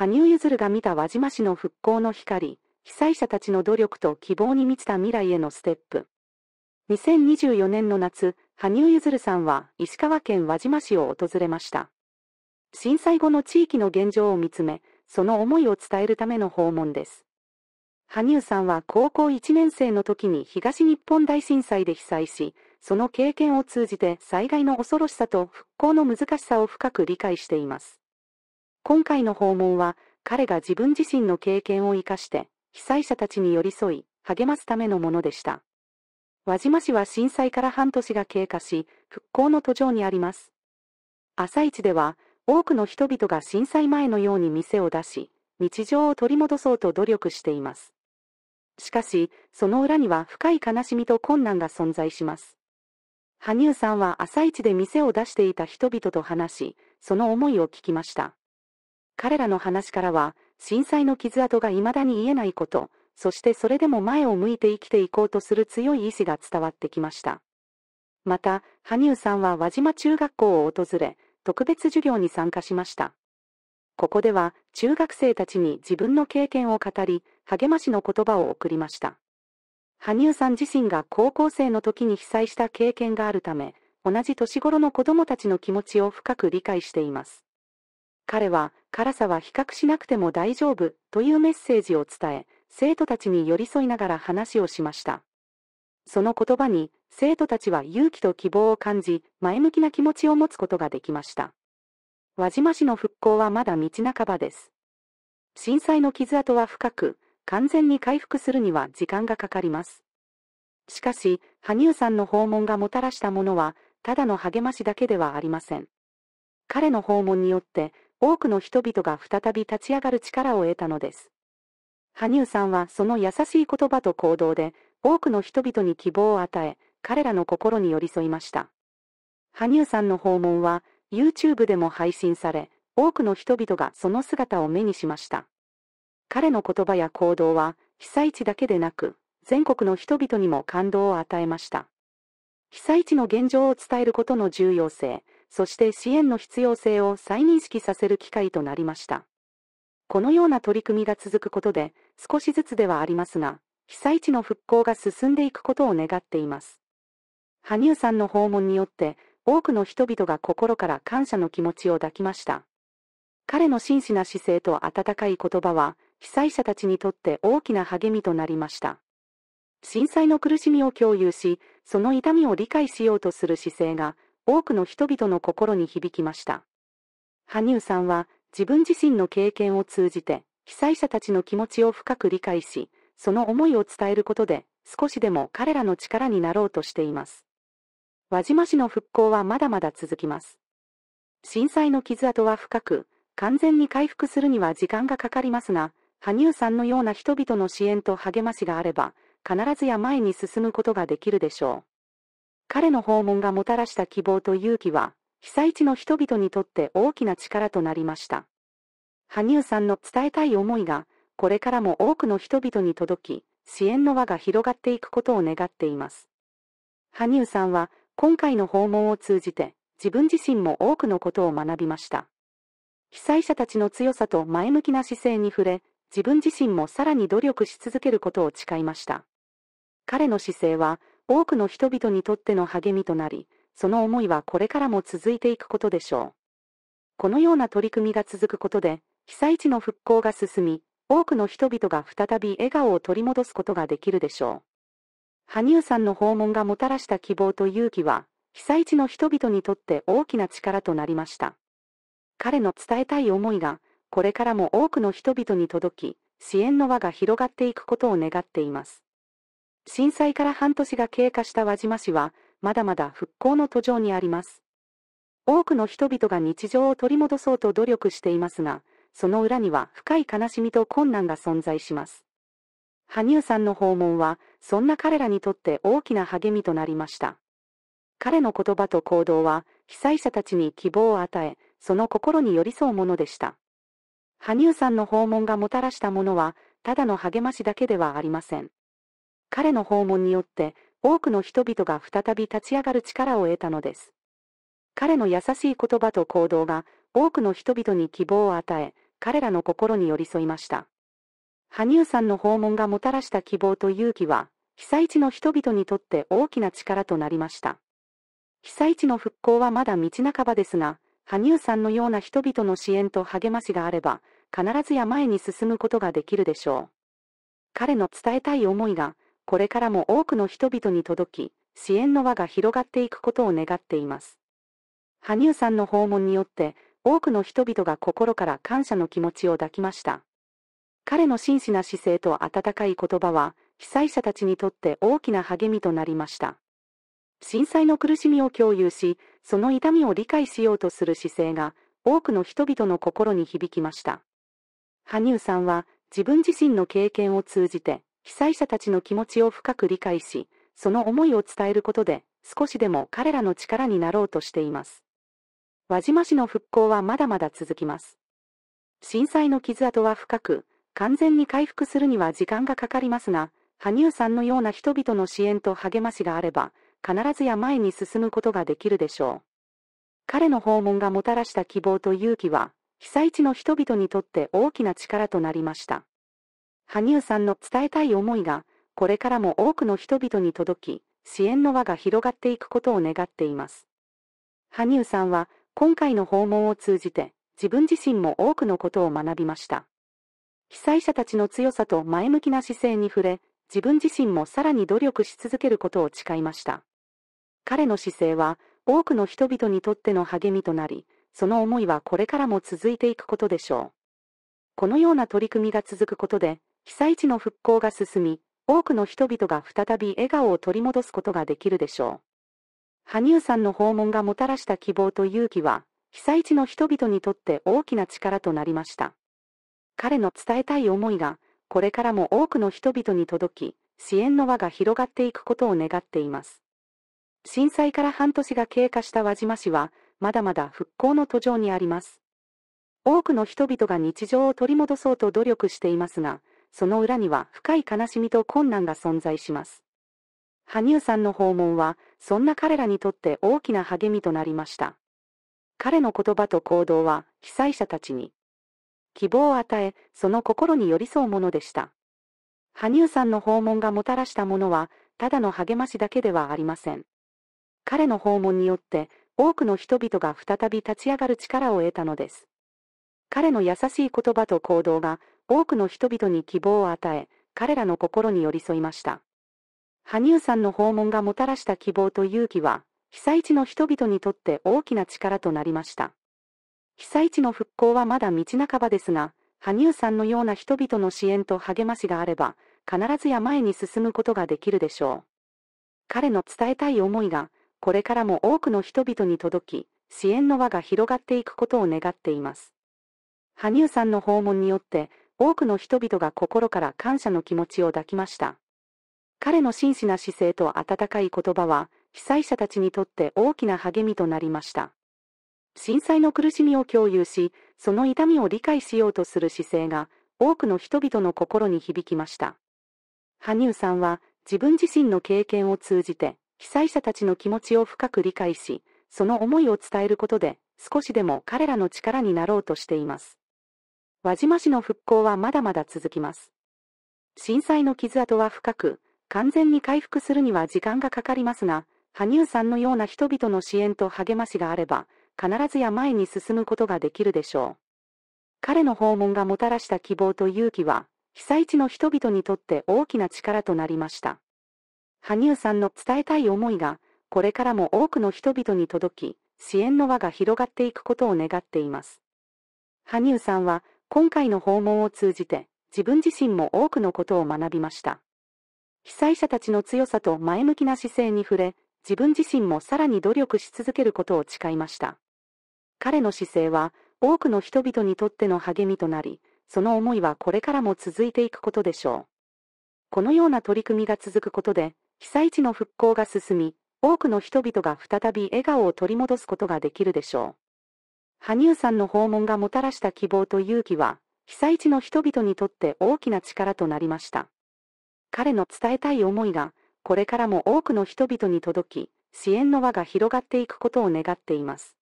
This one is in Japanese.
羽生結弦が見た輪島市の復興の光、被災者たちの努力と希望に満ちた未来へのステップ。2024年の夏、羽生結弦さんは石川県輪島市を訪れました。震災後の地域の現状を見つめ、その思いを伝えるための訪問です。羽生さんは高校1年生の時に東日本大震災で被災し、その経験を通じて災害の恐ろしさと復興の難しさを深く理解しています。今回の訪問は、彼が自分自身の経験を生かして、被災者たちに寄り添い、励ますためのものでした。輪島市は震災から半年が経過し、復興の途上にあります。朝市では、多くの人々が震災前のように店を出し、日常を取り戻そうと努力しています。しかし、その裏には深い悲しみと困難が存在します。羽生さんは朝市で店を出していた人々と話し、その思いを聞きました。彼らの話からは、震災の傷跡が未だに癒えないこと、そしてそれでも前を向いて生きていこうとする強い意志が伝わってきました。また、羽生さんは輪島中学校を訪れ、特別授業に参加しました。ここでは、中学生たちに自分の経験を語り、励ましの言葉を送りました。羽生さん自身が高校生の時に被災した経験があるため、同じ年頃の子供たちの気持ちを深く理解しています。彼は、辛さは比較しなくても大丈夫というメッセージを伝え、生徒たちに寄り添いながら話をしました。その言葉に、生徒たちは勇気と希望を感じ、前向きな気持ちを持つことができました。輪島市の復興はまだ道半ばです。震災の傷跡は深く、完全に回復するには時間がかかります。しかし、羽生さんの訪問がもたらしたものは、ただの励ましだけではありません。彼の訪問によって、多くの人々が再び立ち上がる力を得たのです。羽生さんはその優しい言葉と行動で、多くの人々に希望を与え、彼らの心に寄り添いました。羽生さんの訪問は、YouTube でも配信され、多くの人々がその姿を目にしました。彼の言葉や行動は、被災地だけでなく、全国の人々にも感動を与えました。被災地の現状を伝えることの重要性、そして支援の必要性を再認識させる機会となりました。このような取り組みが続くことで、少しずつではありますが、被災地の復興が進んでいくことを願っています。羽生さんの訪問によって、多くの人々が心から感謝の気持ちを抱きました。彼の真摯な姿勢と温かい言葉は、被災者たちにとって大きな励みとなりました。震災の苦しみを共有し、その痛みを理解しようとする姿勢が、多くの人々の心に響きました。羽生さんは自分自身の経験を通じて被災者たちの気持ちを深く理解し、その思いを伝えることで少しでも彼らの力になろうとしています。輪島市の復興はまだまだ続きます。震災の傷跡は深く、完全に回復するには時間がかかりますが、羽生さんのような人々の支援と励ましがあれば、必ずや前に進むことができるでしょう。彼の訪問がもたらした希望と勇気は、被災地の人々にとって大きな力となりました。羽生さんの伝えたい思いが、これからも多くの人々に届き、支援の輪が広がっていくことを願っています。羽生さんは、今回の訪問を通じて、自分自身も多くのことを学びました。被災者たちの強さと前向きな姿勢に触れ、自分自身もさらに努力し続けることを誓いました。彼の姿勢は、多くの人々にとっての励みとなり、その思いはこれからも続いていくことでしょう。このような取り組みが続くことで、被災地の復興が進み、多くの人々が再び笑顔を取り戻すことができるでしょう。羽生さんの訪問がもたらした希望と勇気は、被災地の人々にとって大きな力となりました。彼の伝えたい思いが、これからも多くの人々に届き、支援の輪が広がっていくことを願っています。震災から半年が経過した輪島市は、まだまだ復興の途上にあります。多くの人々が日常を取り戻そうと努力していますが、その裏には深い悲しみと困難が存在します。羽生さんの訪問は、そんな彼らにとって大きな励みとなりました。彼の言葉と行動は、被災者たちに希望を与え、その心に寄り添うものでした。羽生さんの訪問がもたらしたものは、ただの励ましだけではありません。彼の訪問によって多くの人々が再び立ち上がる力を得たのです。彼の優しい言葉と行動が多くの人々に希望を与え、彼らの心に寄り添いました。羽生さんの訪問がもたらした希望と勇気は、被災地の人々にとって大きな力となりました。被災地の復興はまだ道半ばですが、羽生さんのような人々の支援と励ましがあれば、必ずや前に進むことができるでしょう。彼の伝えたい思いが、これからも多くの人々に届き、支援の輪が広がっていくことを願っています。羽生さんの訪問によって、多くの人々が心から感謝の気持ちを抱きました。彼の真摯な姿勢と温かい言葉は、被災者たちにとって大きな励みとなりました。震災の苦しみを共有し、その痛みを理解しようとする姿勢が、多くの人々の心に響きました。羽生さんは、自分自身の経験を通じて、被災者たちの気持ちを深く理解し、その思いを伝えることで、少しでも彼らの力になろうとしています。輪島市の復興はまだまだ続きます。震災の傷跡は深く、完全に回復するには時間がかかりますが、羽生さんのような人々の支援と励ましがあれば、必ずや前に進むことができるでしょう。彼の訪問がもたらした希望と勇気は、被災地の人々にとって大きな力となりました。羽生さんの伝えたい思いが、これからも多くの人々に届き、支援の輪が広がっていくことを願っています。羽生さんは、今回の訪問を通じて、自分自身も多くのことを学びました。被災者たちの強さと前向きな姿勢に触れ、自分自身もさらに努力し続けることを誓いました。彼の姿勢は、多くの人々にとっての励みとなり、その思いはこれからも続いていくことでしょう。このような取り組みが続くことで、被災地の復興が進み、多くの人々が再び笑顔を取り戻すことができるでしょう。羽生さんの訪問がもたらした希望と勇気は、被災地の人々にとって大きな力となりました。彼の伝えたい思いが、これからも多くの人々に届き、支援の輪が広がっていくことを願っています。震災から半年が経過した輪島市は、まだまだ復興の途上にあります。多くの人々が日常を取り戻そうと努力していますが、その裏には深い悲しみと困難が存在します。羽生さんの訪問は、そんな彼らにとって大きな励みとなりました。彼の言葉と行動は、被災者たちに、希望を与え、その心に寄り添うものでした。羽生さんの訪問がもたらしたものは、ただの励ましだけではありません。彼の訪問によって、多くの人々が再び立ち上がる力を得たのです。彼の優しい言葉と行動が、多くの人々に希望を与え、彼らの心に寄り添いました。羽生さんの訪問がもたらした希望と勇気は、被災地の人々にとって大きな力となりました。被災地の復興はまだ道半ばですが、羽生さんのような人々の支援と励ましがあれば、必ずや前に進むことができるでしょう。彼の伝えたい思いが、これからも多くの人々に届き、支援の輪が広がっていくことを願っています。羽生さんの訪問によって、多くの人々が心から感謝の気持ちを抱きました。彼の真摯な姿勢と温かい言葉は、被災者たちにとって大きな励みとなりました。震災の苦しみを共有し、その痛みを理解しようとする姿勢が、多くの人々の心に響きました。羽生さんは、自分自身の経験を通じて、被災者たちの気持ちを深く理解し、その思いを伝えることで、少しでも彼らの力になろうとしています。輪島市の復興はまだまだ続きます。震災の傷跡は深く、完全に回復するには時間がかかりますが、羽生さんのような人々の支援と励ましがあれば、必ずや前に進むことができるでしょう。彼の訪問がもたらした希望と勇気は、被災地の人々にとって大きな力となりました。羽生さんの伝えたい思いが、これからも多くの人々に届き、支援の輪が広がっていくことを願っています。羽生さんは、今回の訪問を通じて自分自身も多くのことを学びました。被災者たちの強さと前向きな姿勢に触れ、自分自身もさらに努力し続けることを誓いました。彼の姿勢は多くの人々にとっての励みとなり、その思いはこれからも続いていくことでしょう。このような取り組みが続くことで、被災地の復興が進み、多くの人々が再び笑顔を取り戻すことができるでしょう。羽生さんの訪問がもたらした希望と勇気は、被災地の人々にとって大きな力となりました。彼の伝えたい思いが、これからも多くの人々に届き、支援の輪が広がっていくことを願っています。